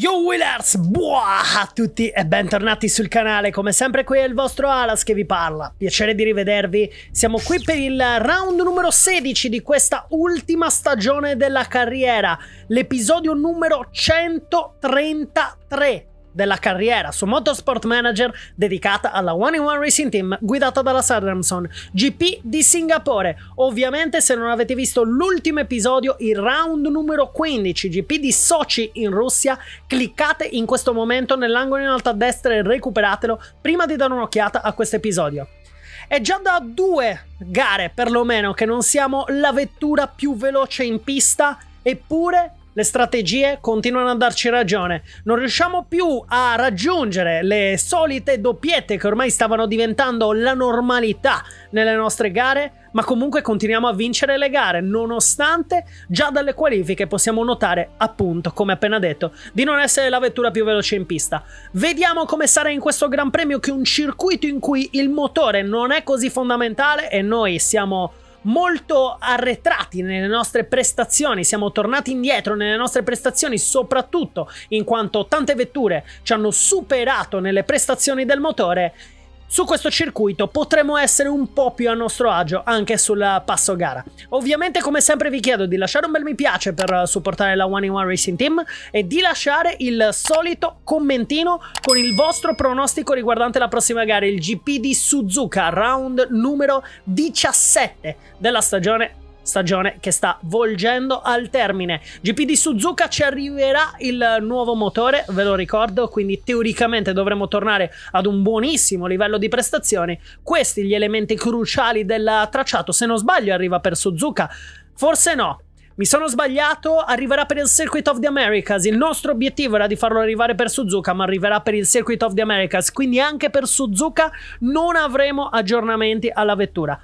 Yo Willers, buah a tutti e bentornati sul canale, come sempre qui è il vostro Alas che vi parla, piacere di rivedervi, siamo qui per il round numero 16 di questa ultima stagione della carriera, l'episodio numero 133, della carriera su Motorsport Manager dedicata alla One in One Racing Team guidata dalla Southampton GP di Singapore. Ovviamente se non avete visto l'ultimo episodio, il round numero 15 GP di Sochi in Russia, cliccate in questo momento nell'angolo in alto a destra e recuperatelo prima di dare un'occhiata a questo episodio. È già da due gare perlomeno che non siamo la vettura più veloce in pista, eppure le strategie continuano a darci ragione. Non riusciamo più a raggiungere le solite doppiette che ormai stavano diventando la normalità nelle nostre gare, ma comunque continuiamo a vincere le gare, nonostante già dalle qualifiche possiamo notare, appunto, come appena detto, di non essere la vettura più veloce in pista. Vediamo come sarà in questo Gran Premio che un circuito in cui il motore non è così fondamentale e noi siamo molto arretrati nelle nostre prestazioni, siamo tornati indietro nelle nostre prestazioni soprattutto in quanto tante vetture ci hanno superato nelle prestazioni del motore su questo circuito potremo essere un po' più a nostro agio anche sul passo gara. Ovviamente come sempre vi chiedo di lasciare un bel mi piace per supportare la One in One Racing Team e di lasciare il solito commentino con il vostro pronostico riguardante la prossima gara, il GP di Suzuka, round numero 17 della stagione stagione che sta volgendo al termine. GP di Suzuka ci arriverà il nuovo motore, ve lo ricordo, quindi teoricamente dovremo tornare ad un buonissimo livello di prestazioni. Questi gli elementi cruciali del tracciato, se non sbaglio arriva per Suzuka, forse no, mi sono sbagliato, arriverà per il Circuit of the Americas. Il nostro obiettivo era di farlo arrivare per Suzuka, ma arriverà per il Circuit of the Americas. Quindi anche per Suzuka non avremo aggiornamenti alla vettura.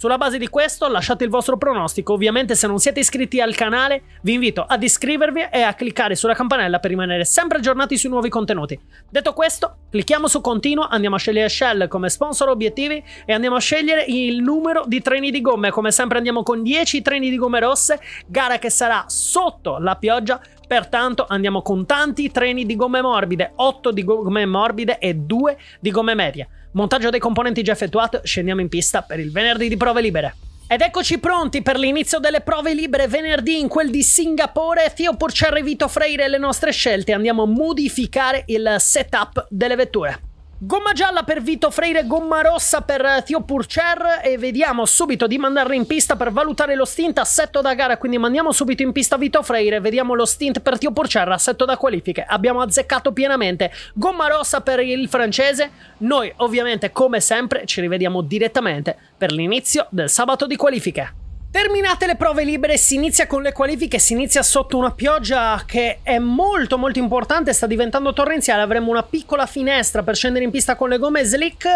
Sulla base di questo lasciate il vostro pronostico, ovviamente se non siete iscritti al canale vi invito ad iscrivervi e a cliccare sulla campanella per rimanere sempre aggiornati sui nuovi contenuti. Detto questo, clicchiamo su continuo, andiamo a scegliere Shell come sponsor obiettivi e andiamo a scegliere il numero di treni di gomme, come sempre andiamo con 10 treni di gomme rosse, gara che sarà sotto la pioggia, Pertanto andiamo con tanti treni di gomme morbide, 8 di gomme morbide e 2 di gomme medie. Montaggio dei componenti già effettuato, scendiamo in pista per il venerdì di prove libere. Ed eccoci pronti per l'inizio delle prove libere venerdì in quel di Singapore. Theo Porcerre e Vito Freire le nostre scelte. Andiamo a modificare il setup delle vetture. Gomma gialla per Vito Freire, gomma rossa per eh, Tio Purcher e vediamo subito di mandarlo in pista per valutare lo stint, assetto da gara, quindi mandiamo subito in pista Vito Freire, vediamo lo stint per Tio Purcher, assetto da qualifiche, abbiamo azzeccato pienamente, gomma rossa per il francese, noi ovviamente come sempre ci rivediamo direttamente per l'inizio del sabato di qualifiche. Terminate le prove libere, si inizia con le qualifiche, si inizia sotto una pioggia che è molto molto importante, sta diventando torrenziale, avremo una piccola finestra per scendere in pista con le gomme slick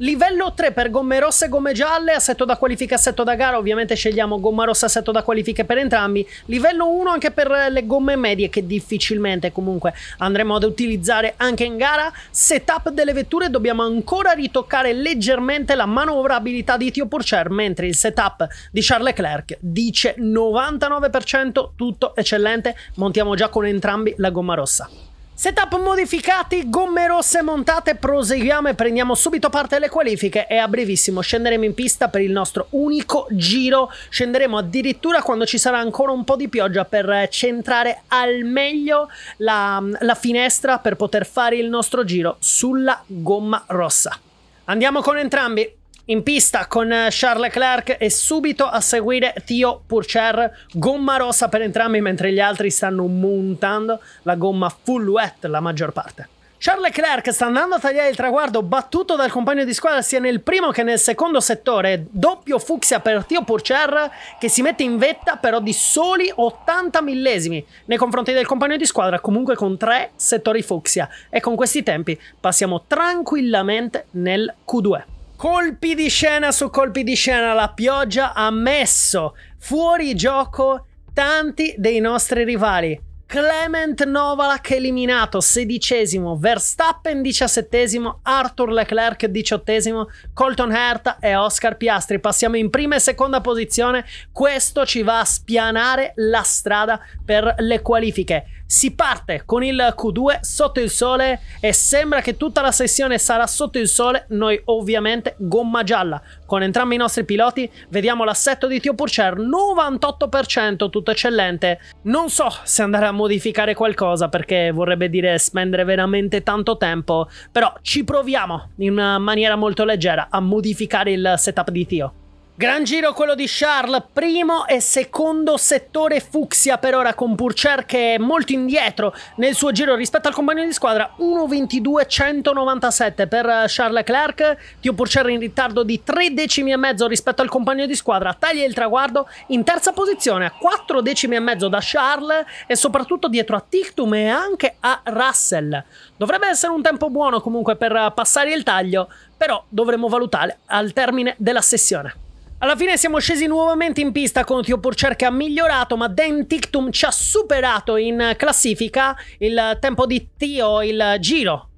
Livello 3 per gomme rosse e gomme gialle, assetto da qualifica, assetto da gara, ovviamente scegliamo gomma rossa, assetto da qualifica per entrambi. Livello 1 anche per eh, le gomme medie che difficilmente comunque andremo ad utilizzare anche in gara. Setup delle vetture, dobbiamo ancora ritoccare leggermente la manovrabilità di Tio Porcher, mentre il setup di Charles Leclerc dice 99% tutto eccellente, montiamo già con entrambi la gomma rossa. Setup modificati, gomme rosse montate, proseguiamo e prendiamo subito parte alle qualifiche e a brevissimo scenderemo in pista per il nostro unico giro, scenderemo addirittura quando ci sarà ancora un po' di pioggia per centrare al meglio la, la finestra per poter fare il nostro giro sulla gomma rossa. Andiamo con entrambi! in pista con eh, Charles Leclerc e subito a seguire Tio Purcher, gomma rossa per entrambi mentre gli altri stanno montando la gomma full wet la maggior parte. Charles Leclerc sta andando a tagliare il traguardo battuto dal compagno di squadra sia nel primo che nel secondo settore, doppio fucsia per Tio Purcher che si mette in vetta però di soli 80 millesimi nei confronti del compagno di squadra comunque con tre settori fucsia e con questi tempi passiamo tranquillamente nel Q2. Colpi di scena su colpi di scena, la pioggia ha messo fuori gioco tanti dei nostri rivali. Clement Novalak eliminato, sedicesimo, Verstappen diciassettesimo, Arthur Leclerc diciottesimo, Colton Hertha e Oscar Piastri. Passiamo in prima e seconda posizione, questo ci va a spianare la strada per le qualifiche. Si parte con il Q2 sotto il sole e sembra che tutta la sessione sarà sotto il sole. Noi ovviamente gomma gialla con entrambi i nostri piloti. Vediamo l'assetto di Tio Purcher, 98% tutto eccellente. Non so se andare a modificare qualcosa perché vorrebbe dire spendere veramente tanto tempo, però ci proviamo in una maniera molto leggera a modificare il setup di Tio. Gran giro quello di Charles, primo e secondo settore fucsia per ora con Purcher che è molto indietro nel suo giro rispetto al compagno di squadra 1.22.197 per eh, Charles Leclerc, Tio Purcher in ritardo di 3 decimi e mezzo rispetto al compagno di squadra, taglia il traguardo in terza posizione a 4 decimi e mezzo da Charles e soprattutto dietro a Tictum e anche a Russell. Dovrebbe essere un tempo buono comunque per eh, passare il taglio, però dovremo valutare al termine della sessione. Alla fine siamo scesi nuovamente in pista con Tio Purcher che ha migliorato, ma Dan Tictum ci ha superato in classifica il tempo di Tio, il giro.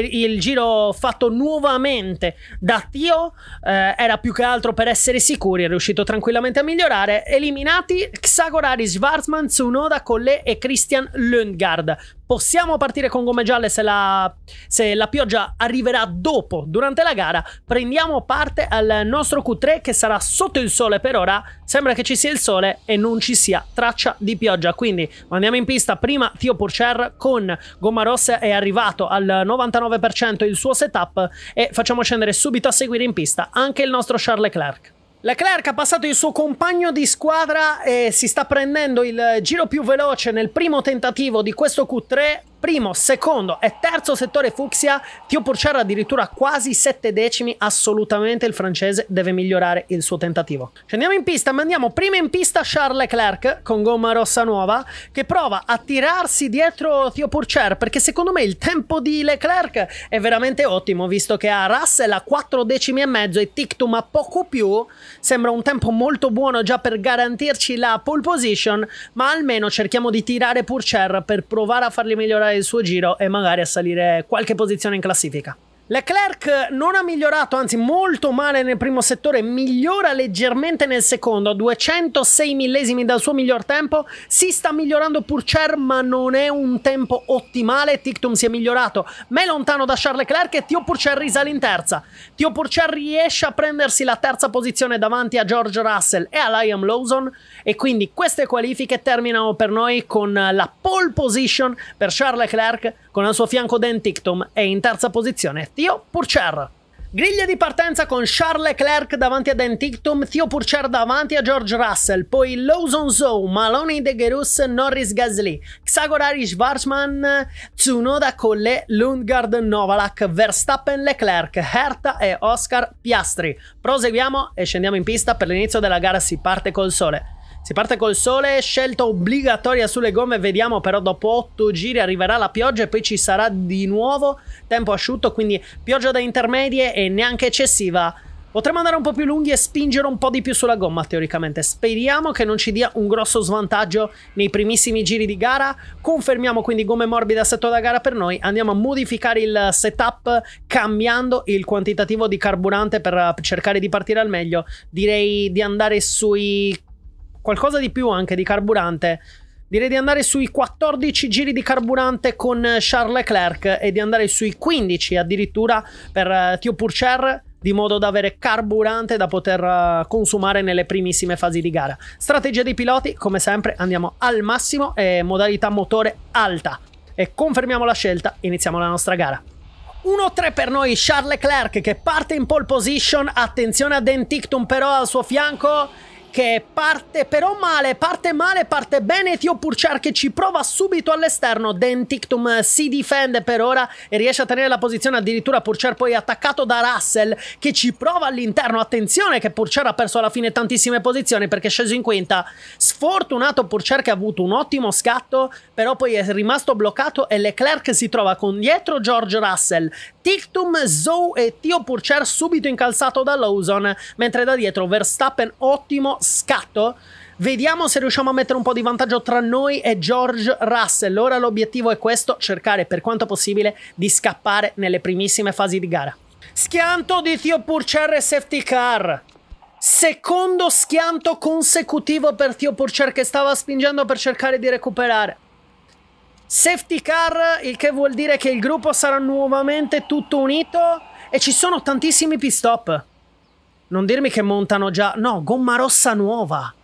il giro fatto nuovamente da Tio eh, era più che altro per essere sicuri, è riuscito tranquillamente a migliorare. Eliminati Xagorari, Schwarzman, Tsunoda, Collet e Christian Lundgaard possiamo partire con gomme gialle se la, se la pioggia arriverà dopo, durante la gara. Prendiamo parte al nostro Q3 che sarà sotto il sole per ora. Sembra che ci sia il sole e non ci sia traccia di pioggia. Quindi andiamo in pista prima Tio Purcher con gomma rossa è arrivato al 99% il suo setup e facciamo scendere subito a seguire in pista anche il nostro Charles Leclerc. Leclerc ha passato il suo compagno di squadra e si sta prendendo il giro più veloce nel primo tentativo di questo Q3 primo, secondo e terzo settore fucsia, Tio Purcell addirittura quasi sette decimi, assolutamente il francese deve migliorare il suo tentativo. Scendiamo in pista, mandiamo prima in pista Charles Leclerc con gomma rossa nuova che prova a tirarsi dietro Tio Purcell, perché secondo me il tempo di Leclerc è veramente ottimo visto che a Russell a quattro decimi e mezzo e Tictum a poco più, sembra un tempo molto buono già per garantirci la pole position ma almeno cerchiamo di tirare Purcell per provare a fargli migliorare il suo giro e magari a salire qualche posizione in classifica. Leclerc non ha migliorato, anzi molto male nel primo settore, migliora leggermente nel secondo, 206 millesimi dal suo miglior tempo, si sta migliorando Purcher ma non è un tempo ottimale, Tictum si è migliorato, ma è lontano da Charles Leclerc e Tio Purcher risale in terza. Tio Purcher riesce a prendersi la terza posizione davanti a George Russell e a Liam Lawson e quindi queste qualifiche terminano per noi con la pole position per Charles Leclerc con al suo fianco Dan Tictum e in terza posizione Theo Purcher. Griglia di partenza con Charles Leclerc davanti a Dan Tictum, Theo Purcher davanti a George Russell, poi Lawson Zou, Maloney De Gerus, Norris Gasly, Xagorari Schwarzman, Tsunoda Colle, Lundgaard Novalak, Verstappen Leclerc, Hertha e Oscar Piastri. Proseguiamo e scendiamo in pista per l'inizio della gara Si parte col sole. Si parte col sole, scelta obbligatoria sulle gomme, vediamo però dopo 8 giri arriverà la pioggia e poi ci sarà di nuovo tempo asciutto, quindi pioggia da intermedie e neanche eccessiva. Potremmo andare un po' più lunghi e spingere un po' di più sulla gomma teoricamente. Speriamo che non ci dia un grosso svantaggio nei primissimi giri di gara. Confermiamo quindi gomme morbide a setto da gara per noi. Andiamo a modificare il setup cambiando il quantitativo di carburante per eh, cercare di partire al meglio. Direi di andare sui qualcosa di più anche di carburante. Direi di andare sui 14 giri di carburante con Charles Leclerc e di andare sui 15 addirittura per eh, Tio Purcher di modo da avere carburante da poter eh, consumare nelle primissime fasi di gara. Strategia dei piloti, come sempre, andiamo al massimo e modalità motore alta. E confermiamo la scelta, iniziamo la nostra gara. 1-3 per noi, Charles Leclerc che parte in pole position, attenzione a Denticton però al suo fianco che parte però male, parte male, parte bene. Tio Purchar che ci prova subito all'esterno. Dentictum si difende per ora e riesce a tenere la posizione. Addirittura Purchar poi attaccato da Russell che ci prova all'interno. Attenzione che Purchar ha perso alla fine tantissime posizioni perché è sceso in quinta. Sfortunato Purchar che ha avuto un ottimo scatto, però poi è rimasto bloccato e Leclerc si trova con dietro George Russell Tictum, Zoe e Tio Purcher subito incalzato da Lawson, mentre da dietro Verstappen ottimo scatto. Vediamo se riusciamo a mettere un po' di vantaggio tra noi e George Russell. Ora l'obiettivo è questo, cercare per quanto possibile di scappare nelle primissime fasi di gara. Schianto di Tio Purcher e safety car. Secondo schianto consecutivo per Tio Purcher che stava spingendo per cercare di recuperare. Safety car, il che vuol dire che il gruppo sarà nuovamente tutto unito e ci sono tantissimi pit stop. Non dirmi che montano già... No, gomma rossa nuova.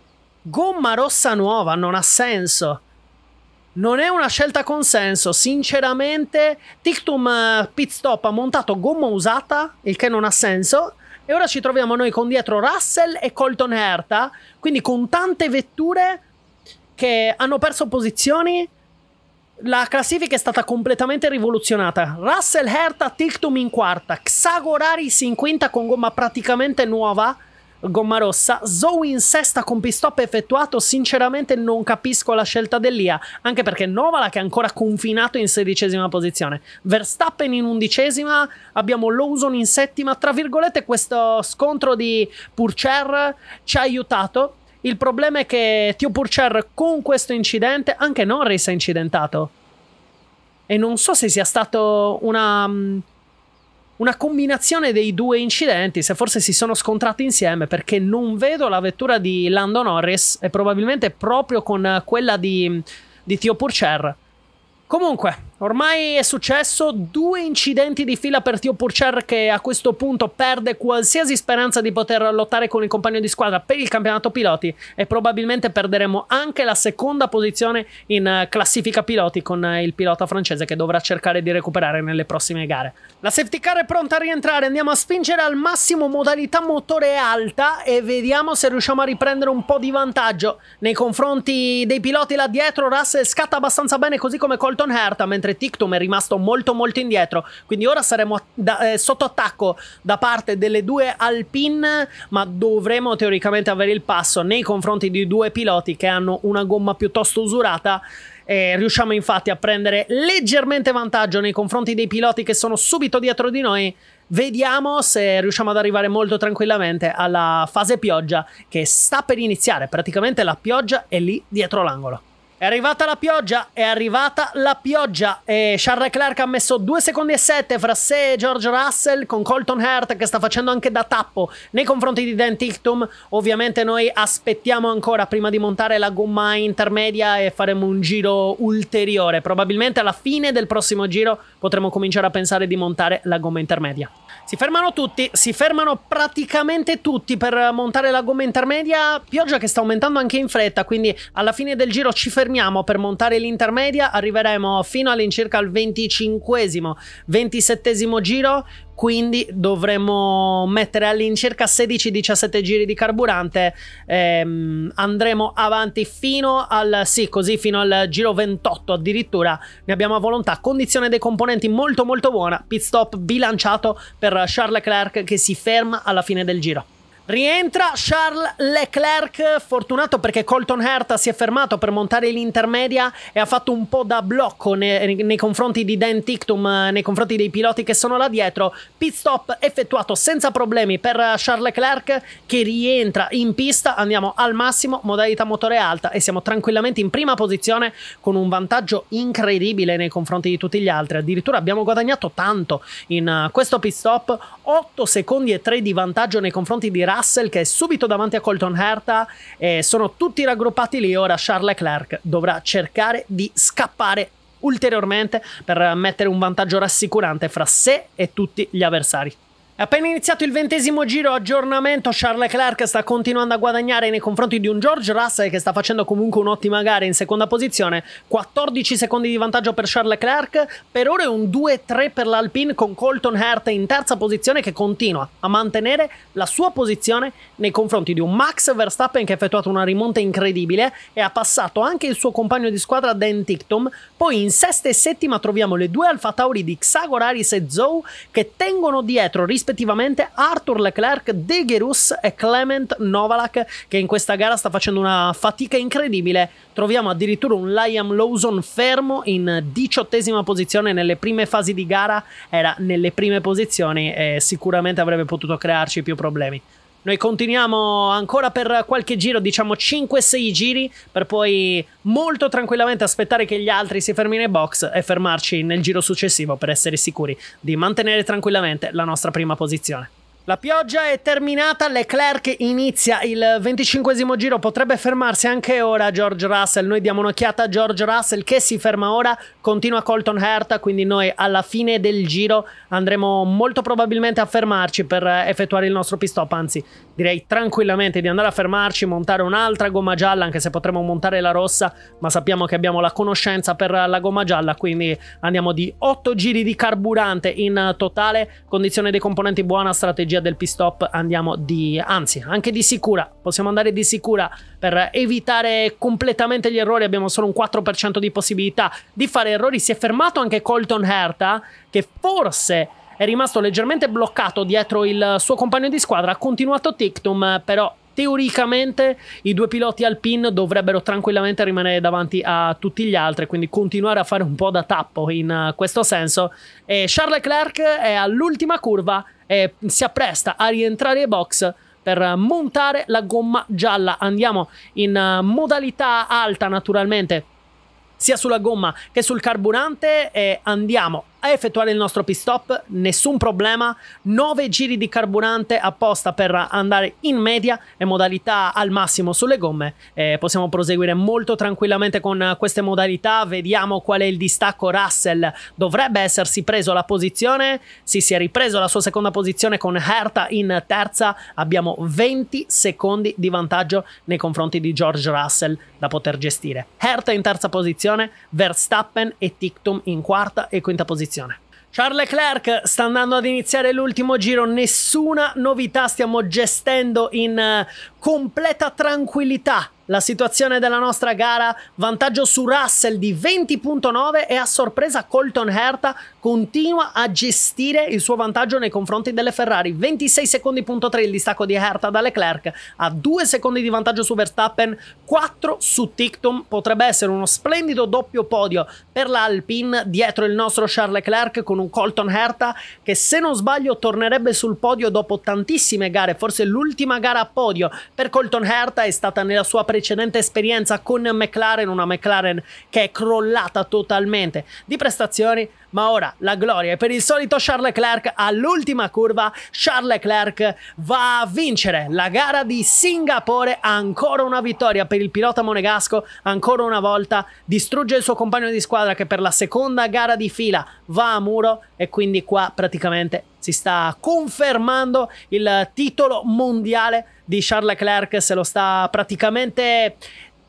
Gomma rossa nuova, non ha senso. Non è una scelta con senso, sinceramente. Tictum eh, pit stop ha montato gomma usata, il che non ha senso. E ora ci troviamo noi con dietro Russell e Colton Herta, quindi con tante vetture che hanno perso posizioni la classifica è stata completamente rivoluzionata. Russell Herta, Tiltum in quarta, Xagoraris in quinta con gomma praticamente nuova, gomma rossa, Zoe in sesta con pistop effettuato, sinceramente non capisco la scelta dell'IA, anche perché Novala che è ancora confinato in sedicesima posizione, Verstappen in undicesima, abbiamo Lawson in settima, tra virgolette questo scontro di Purcher ci ha aiutato il problema è che Tio Purcher con questo incidente anche Norris è incidentato. E non so se sia stato una, mm, una combinazione dei due incidenti, se forse si sono scontrati insieme, perché non vedo la vettura di Lando Norris e probabilmente proprio con quella di, di Tio Purcher. Comunque, Ormai è successo due incidenti di fila per Theo Purcher che a questo punto perde qualsiasi speranza di poter lottare con il compagno di squadra per il campionato piloti e probabilmente perderemo anche la seconda posizione in eh, classifica piloti con eh, il pilota francese che dovrà cercare di recuperare nelle prossime gare. La safety car è pronta a rientrare, andiamo a spingere al massimo modalità motore alta e vediamo se riusciamo a riprendere un po' di vantaggio nei confronti dei piloti là dietro. Russell scatta abbastanza bene così come Colton Hertha mentre mentre TikTok è rimasto molto molto indietro. Quindi ora saremo da, eh, sotto attacco da parte delle due Alpine, ma dovremo teoricamente avere il passo nei confronti di due piloti che hanno una gomma piuttosto usurata. Eh, riusciamo infatti a prendere leggermente vantaggio nei confronti dei piloti che sono subito dietro di noi. Vediamo se riusciamo ad arrivare molto tranquillamente alla fase pioggia che sta per iniziare. Praticamente la pioggia è lì dietro l'angolo. È arrivata la pioggia, è arrivata la pioggia e Charles Leclerc ha messo 2 secondi e 7 fra sé e George Russell con Colton Hurt che sta facendo anche da tappo nei confronti di Dan Tiltum. Ovviamente noi aspettiamo ancora prima di montare la gomma intermedia e faremo un giro ulteriore. Probabilmente alla fine del prossimo giro potremo cominciare a pensare di montare la gomma intermedia. Si fermano tutti, si fermano praticamente tutti per montare la gomma intermedia, pioggia che sta aumentando anche in fretta, quindi alla fine del giro ci fermiamo per montare l'intermedia, arriveremo fino all'incirca al 25 27 giro, quindi dovremo mettere all'incirca 16-17 giri di carburante ehm, andremo avanti fino al sì così fino al giro 28 addirittura ne abbiamo a volontà condizione dei componenti molto molto buona pit stop bilanciato per Charles Leclerc che si ferma alla fine del giro Rientra Charles Leclerc, fortunato perché Colton Herta si è fermato per montare l'intermedia e ha fatto un po' da blocco nei, nei confronti di Dan Tictum, nei confronti dei piloti che sono là dietro. Pit stop effettuato senza problemi per Charles Leclerc che rientra in pista, andiamo al massimo, modalità motore alta e siamo tranquillamente in prima posizione con un vantaggio incredibile nei confronti di tutti gli altri. Addirittura abbiamo guadagnato tanto in eh, questo pit stop, 8 secondi e 3 di vantaggio nei confronti di Ryan Russell che è subito davanti a Colton Herta e sono tutti raggruppati lì, ora Charles Leclerc dovrà cercare di scappare ulteriormente per mettere un vantaggio rassicurante fra sé e tutti gli avversari. Appena iniziato il ventesimo giro aggiornamento, Charles Leclerc sta continuando a guadagnare nei confronti di un George Russell che sta facendo comunque un'ottima gara in seconda posizione. 14 secondi di vantaggio per Charles Leclerc, per ora è un 2-3 per l'Alpine con Colton Hart in terza posizione che continua a mantenere la sua posizione nei confronti di un Max Verstappen che ha effettuato una rimonta incredibile e ha passato anche il suo compagno di squadra Dan Tictum. Poi in sesta e settima troviamo le due Alfa Tauri di Xagoraris e Zou che tengono dietro rispetto rispettivamente Arthur Leclerc, De Gerus e Clement Novalak che in questa gara sta facendo una fatica incredibile. Troviamo addirittura un Liam Lawson fermo in diciottesima posizione nelle prime fasi di gara, era nelle prime posizioni e sicuramente avrebbe potuto crearci più problemi. Noi continuiamo ancora per qualche giro, diciamo 5-6 giri, per poi molto tranquillamente aspettare che gli altri si fermino in box e fermarci nel giro successivo per essere sicuri di mantenere tranquillamente la nostra prima posizione. La pioggia è terminata, Leclerc inizia il venticinquesimo giro, potrebbe fermarsi anche ora George Russell, noi diamo un'occhiata a George Russell che si ferma ora, continua Colton Herta, quindi noi alla fine del giro andremo molto probabilmente a fermarci per effettuare il nostro pit stop, anzi direi tranquillamente di andare a fermarci, montare un'altra gomma gialla, anche se potremmo montare la rossa, ma sappiamo che abbiamo la conoscenza per la gomma gialla, quindi andiamo di 8 giri di carburante in totale, condizione dei componenti buona, strategia del pit-stop, andiamo di, anzi, anche di sicura, possiamo andare di sicura per evitare completamente gli errori, abbiamo solo un 4% di possibilità di fare errori, si è fermato anche Colton Herta, che forse è rimasto leggermente bloccato dietro il suo compagno di squadra, ha continuato Tictum, però teoricamente i due piloti Alpine dovrebbero tranquillamente rimanere davanti a tutti gli altri, quindi continuare a fare un po' da tappo in eh, questo senso. E Charles Leclerc è all'ultima curva e si appresta a rientrare ai box per montare la gomma gialla. Andiamo in eh, modalità alta naturalmente sia sulla gomma che sul carburante e andiamo a effettuare il nostro pit stop, nessun problema, 9 giri di carburante apposta per andare in media e modalità al massimo sulle gomme, eh, possiamo proseguire molto tranquillamente con queste modalità, vediamo qual è il distacco Russell, dovrebbe essersi preso la posizione, sì, si è ripreso la sua seconda posizione con Hertha in terza, abbiamo 20 secondi di vantaggio nei confronti di George Russell da poter gestire. Hertha in terza posizione, Verstappen e Tictum in quarta e quinta posizione posizione. Charles Leclerc sta andando ad iniziare l'ultimo giro, nessuna novità, stiamo gestendo in eh, completa tranquillità la situazione della nostra gara, vantaggio su Russell di 20.9 e a sorpresa Colton Herta continua a gestire il suo vantaggio nei confronti delle Ferrari. 26 secondi.3 il distacco di Herta da Leclerc, a 2 secondi di vantaggio su Verstappen, 4 su Tictum, potrebbe essere uno splendido doppio podio per l'Alpine dietro il nostro Charles Leclerc con un Colton Herta che se non sbaglio tornerebbe sul podio dopo tantissime gare, forse l'ultima gara a podio per Colton Herta è stata nella sua presenza precedente esperienza con McLaren, una McLaren che è crollata totalmente di prestazioni ma ora la gloria è per il solito Charles Leclerc. All'ultima curva Charles Leclerc va a vincere la gara di Singapore. Ancora una vittoria per il pilota monegasco. Ancora una volta distrugge il suo compagno di squadra che per la seconda gara di fila va a muro e quindi qua praticamente si sta confermando il titolo mondiale di Charles Leclerc, se lo sta praticamente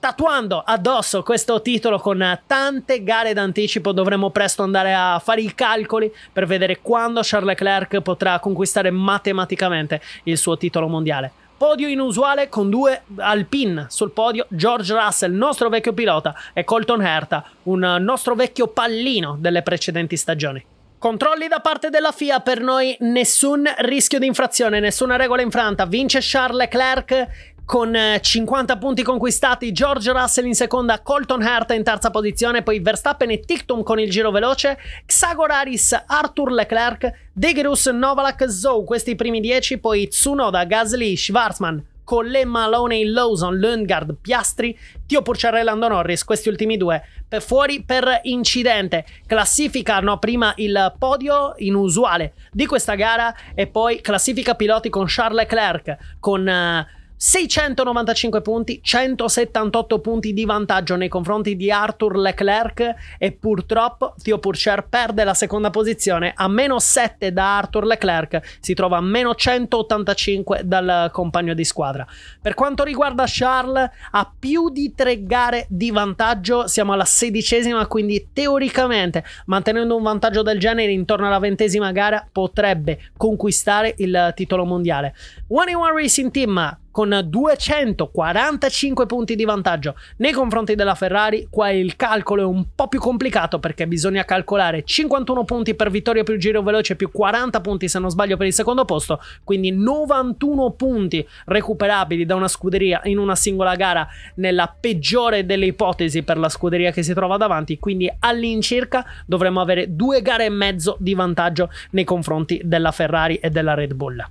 tatuando addosso questo titolo con eh, tante gare d'anticipo dovremo presto andare a fare i calcoli per vedere quando Charles Leclerc potrà conquistare matematicamente il suo titolo mondiale. Podio inusuale con due Alpine sul podio, George Russell, nostro vecchio pilota, e Colton Herta, un eh, nostro vecchio pallino delle precedenti stagioni. Controlli da parte della FIA, per noi nessun rischio di infrazione, nessuna regola infranta. Vince Charles Leclerc, con 50 eh, punti conquistati, George Russell in seconda, Colton Herta in terza posizione, poi Verstappen e Tictum con il giro veloce, Xagoraris, Arthur Leclerc, Degerus, Novalak, Zou, questi primi 10, poi Tsunoda, Gasly, Schwarzman, Colle, Malone, Lawson, Lundgaard, Piastri, Tio Purciarella, Ando Norris, questi ultimi due per fuori per incidente. Classificano prima il podio inusuale di questa gara e poi classifica piloti con Charles Leclerc, con... Uh, 695 punti, 178 punti di vantaggio nei confronti di Arthur Leclerc e purtroppo Theo Purcher perde la seconda posizione a meno 7 da Arthur Leclerc, si trova a meno 185 dal compagno di squadra. Per quanto riguarda Charles, ha più di 3 gare di vantaggio, siamo alla sedicesima, quindi teoricamente mantenendo un vantaggio del genere intorno alla ventesima gara potrebbe conquistare il titolo mondiale. One in One Racing Team con 245 punti di vantaggio nei confronti della Ferrari. Qua il calcolo è un po' più complicato perché bisogna calcolare 51 punti per vittoria più giro veloce più 40 punti se non sbaglio per il secondo posto, quindi 91 punti recuperabili da una scuderia in una singola gara nella peggiore delle ipotesi per la scuderia che si trova davanti, quindi all'incirca dovremmo avere due gare e mezzo di vantaggio nei confronti della Ferrari e della Red Bull.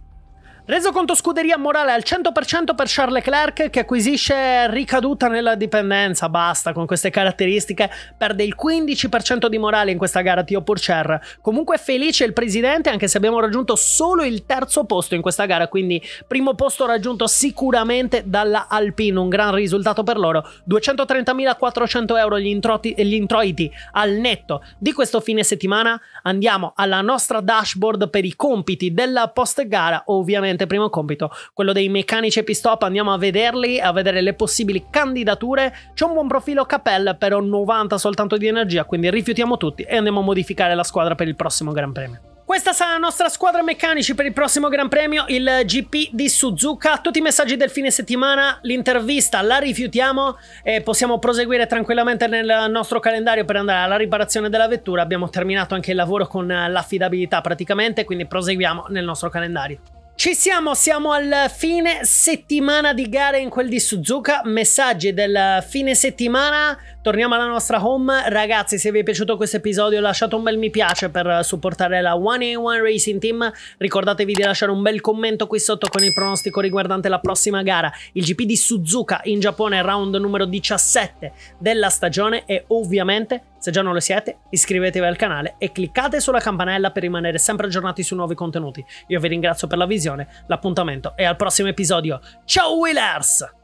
Resoconto scuderia morale al 100% per Charles Leclerc che acquisisce ricaduta nella dipendenza, basta, con queste caratteristiche perde il 15% di morale in questa gara Tio Purcher. Comunque felice il presidente anche se abbiamo raggiunto solo il terzo posto in questa gara, quindi primo posto raggiunto sicuramente dalla Alpine, un gran risultato per loro. 230.400 euro gli, introti, gli introiti al netto di questo fine settimana. Andiamo alla nostra dashboard per i compiti della post gara, ovviamente sicuramente primo compito, quello dei meccanici epistop, andiamo a vederli, a vedere le possibili candidature, c'è un buon profilo Capel però 90 soltanto di energia, quindi rifiutiamo tutti e andiamo a modificare la squadra per il prossimo Gran Premio. Questa sarà la nostra squadra meccanici per il prossimo Gran Premio, il GP di Suzuka. Tutti i messaggi del fine settimana, l'intervista la rifiutiamo e possiamo proseguire tranquillamente nel nostro calendario per andare alla riparazione della vettura. Abbiamo terminato anche il lavoro con l'affidabilità praticamente, quindi proseguiamo nel nostro calendario. Ci siamo, siamo al fine settimana di gare in quel di Suzuka, messaggi del fine settimana, torniamo alla nostra home. Ragazzi, se vi è piaciuto questo episodio lasciate un bel mi piace per supportare la 1A1 Racing Team, ricordatevi di lasciare un bel commento qui sotto con il pronostico riguardante la prossima gara, il GP di Suzuka in Giappone, round numero 17 della stagione e ovviamente se già non lo siete, iscrivetevi al canale e cliccate sulla campanella per rimanere sempre aggiornati su nuovi contenuti. Io vi ringrazio per la visione, l'appuntamento e al prossimo episodio. Ciao Wheelers!